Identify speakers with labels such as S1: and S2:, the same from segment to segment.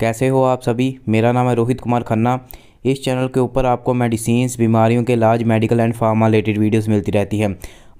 S1: कैसे हो आप सभी मेरा नाम है रोहित कुमार खन्ना इस चैनल के ऊपर आपको मेडिसिन बीमारियों के इलाज medical and pharma related videos मिलती रहती हैं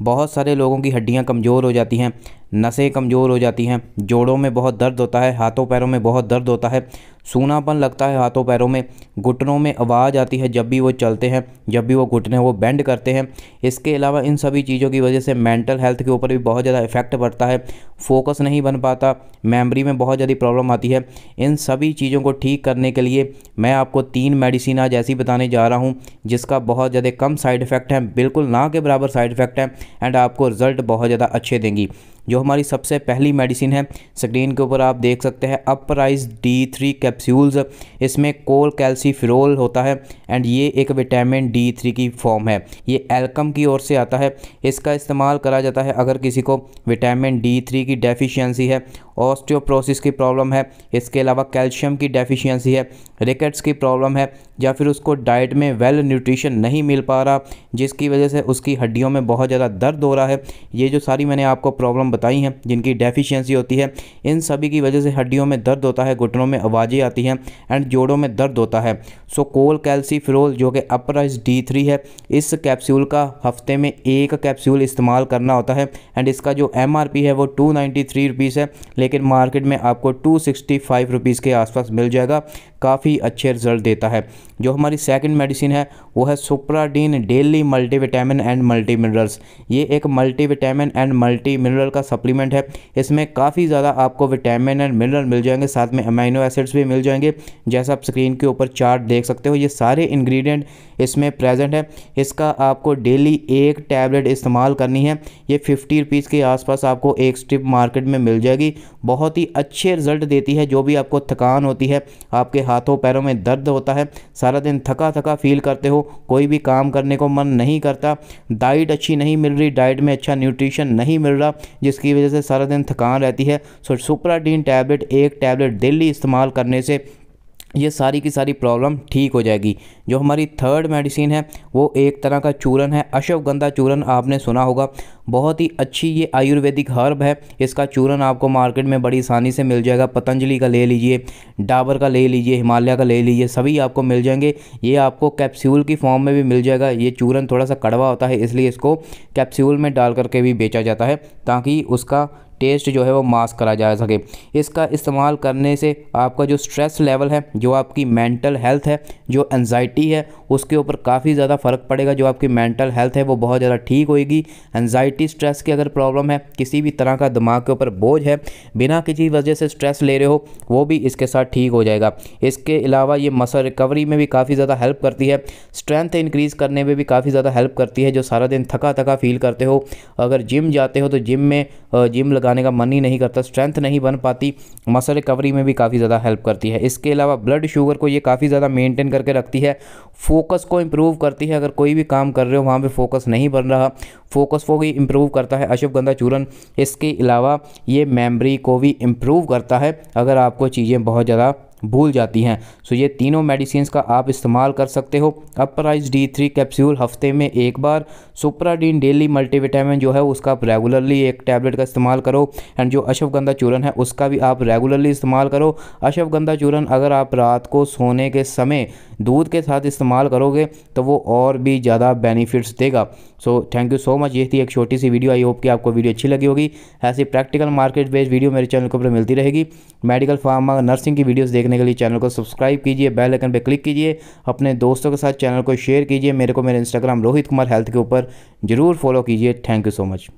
S1: बहुत सारे लोगों की हड्डियां कमज़ोर हो जाती हैं नसें कमज़ोर हो जाती हैं जोड़ों में बहुत दर्द होता है हाथों पैरों में बहुत दर्द होता है सूनापन लगता है हाथों पैरों में घुटनों में आवाज़ आती है जब भी वो चलते हैं जब भी वो घुटने वो बेंड करते हैं इसके अलावा इन सभी चीज़ों की वजह से मेंटल हेल्थ के ऊपर भी बहुत ज़्यादा इफेक्ट पड़ता है फोकस नहीं बन पाता मेमोरी में बहुत ज़्यादा प्रॉब्लम आती है इन सभी चीज़ों को ठीक करने के लिए मैं आपको तीन मेडिसिन आज ऐसी बताने जा रहा हूँ जिसका बहुत ज़्यादा कम साइड इफ़ेक्ट है बिल्कुल ना के बराबर साइड इफ़ेक्ट है एंड आपको रिज़ल्ट बहुत ज़्यादा अच्छे देंगी जो हमारी सबसे पहली मेडिसिन है स्क्रीन के ऊपर आप देख सकते हैं अपराइज डी थ्री कैप्स्यूल्स इसमें कोल कैल्सीफिरोल होता है एंड ये एक विटामिन डी थ्री की फॉर्म है ये एल्कम की ओर से आता है इसका इस्तेमाल करा जाता है अगर किसी को विटामिन डी थ्री की डेफिशेंसी है ऑस्टियोप्रोसिस की प्रॉब्लम है इसके अलावा कैल्शियम की डेफिशिएंसी है रिकेट्स की प्रॉब्लम है या फिर उसको डाइट में वेल न्यूट्रिशन नहीं मिल पा रहा जिसकी वजह से उसकी हड्डियों में बहुत ज़्यादा दर्द हो रहा है ये जो सारी मैंने आपको प्रॉब्लम बताई हैं जिनकी डेफिशियंसी होती है इन सभी की वजह से हड्डियों में दर्द होता है घुटनों में आवाज़ें आती हैं एंड जोड़ों में दर्द होता है सो कोल कैल्सीफ्रोल जो कि अपराइज डी थ्री है इस कैप्सूल का हफ्ते में एक कैप्सूल इस्तेमाल करना होता है एंड इसका जो एम है वो टू नाइन्टी है लेकिन मार्केट में आपको टू सिक्सटी फाइव रुपीज़ के आसपास मिल जाएगा काफ़ी अच्छे रिजल्ट देता है जो हमारी सेकंड मेडिसिन है वो है Supradyn daily multivitamin and multi minerals ये एक मल्टीविटामिन एंड मल्टी मिनरल का सप्लीमेंट है इसमें काफ़ी ज़्यादा आपको विटामिन एंड मिनरल मिल जाएंगे साथ में अमाइनो एसिड्स भी मिल जाएंगे जैसा आप स्क्रीन के ऊपर चार्ट देख सकते हो ये सारे इन्ग्रीडियंट इसमें प्रेजेंट है इसका आपको डेली एक टैबलेट इस्तेमाल करनी है ये फिफ्टी रुपीज़ के आसपास आपको एक स्ट्रिप मार्केट में मिल जाएगी बहुत ही अच्छे रिजल्ट देती है जो भी आपको थकान होती है आपके हाथों पैरों में दर्द होता है सारा दिन थका थका फील करते हो कोई भी काम करने को मन नहीं करता डाइट अच्छी नहीं मिल रही डाइट में अच्छा न्यूट्रिशन नहीं मिल रहा जिसकी वजह से सारा दिन थकान रहती है सो सुप्राडीन टैबलेट एक टैबलेट डेली इस्तेमाल करने से ये सारी की सारी प्रॉब्लम ठीक हो जाएगी जो हमारी थर्ड मेडिसिन है वो एक तरह का चूरन है अश्वगंधा चूरन आपने सुना होगा बहुत ही अच्छी ये आयुर्वेदिक हर्ब है इसका चूरन आपको मार्केट में बड़ी आसानी से मिल जाएगा पतंजलि का ले लीजिए डाबर का ले लीजिए हिमालय का ले लीजिए सभी आपको मिल जाएंगे ये आपको कैप्स्यूल की फॉर्म में भी मिल जाएगा ये चूरन थोड़ा सा कड़वा होता है इसलिए इसको कैप्स्यूल में डाल करके भी बेचा जाता है ताकि उसका टेस्ट जो है वो मास्क करा जा सके इसका इस्तेमाल करने से आपका जो स्ट्रेस लेवल है जो आपकी मेंटल हेल्थ है जो एनजाइटी है उसके ऊपर काफ़ी ज़्यादा फ़र्क पड़ेगा जो आपकी मेंटल हेल्थ है वो बहुत ज़्यादा ठीक होएगी एनजाइटी स्ट्रेस की अगर प्रॉब्लम है किसी भी तरह का दिमाग के ऊपर बोझ है बिना किसी वजह से स्ट्रेस ले रहे हो वो भी इसके साथ ठीक हो जाएगा इसके अलावा ये मसल रिकवरी में भी काफ़ी ज़्यादा हेल्प करती है स्ट्रेंथ इंक्रीज़ करने में भी काफ़ी ज़्यादा हेल्प करती है जो सारा दिन थका थका फील करते हो अगर जिम जाते हो तो जिम में जिम लगा गाने का मन ही नहीं करता स्ट्रेंथ नहीं बन पाती मसल रिकवरी में भी काफ़ी ज़्यादा हेल्प करती है इसके अलावा ब्लड शुगर को ये काफ़ी ज़्यादा मेंटेन करके रखती है फोकस को इम्प्रूव करती है अगर कोई भी काम कर रहे हो वहाँ पर फोकस नहीं बन रहा फोकस को भी इम्प्रूव करता है अशोभगंधा चूरन इसके अलावा ये मेमरी को भी इम्प्रूव करता है अगर आपको चीज़ें बहुत ज़्यादा भूल जाती हैं सो ये तीनों मेडिसिन का आप इस्तेमाल कर सकते हो अपराइज डी थ्री कैप्सूल हफ्ते में एक बार सुप्राडीन डेली मल्टीविटामिन जो है उसका आप रेगुलरली एक टैबलेट का इस्तेमाल करो एंड जो अशफगंधा चूरन है उसका भी आप रेगुलरली इस्तेमाल करो अशफगंधा चूरन अगर आप रात को सोने के समय दूध के साथ इस्तेमाल करोगे तो वो और भी ज़्यादा बेनिफिट्स देगा so thank you so much ये थी एक छोटी सी वीडियो आई होप कि आपको वीडियो अच्छी लगी होगी ऐसी प्रैक्टिकल मार्केट बेस्ड वीडियो मेरे चैनल के ऊपर मिलती रहेगी मेडिकल फार्मा नर्सिंग की वीडियोस देखने के लिए चैनल को सब्सक्राइब कीजिए बेल आइकन पर क्लिक कीजिए अपने दोस्तों के साथ चैनल को शेयर कीजिए मेरे को मेरे इंस्टाग्राम रोहित कुमार हेल्थ के ऊपर जरूर फॉलो कीजिए थैंक यू सो मच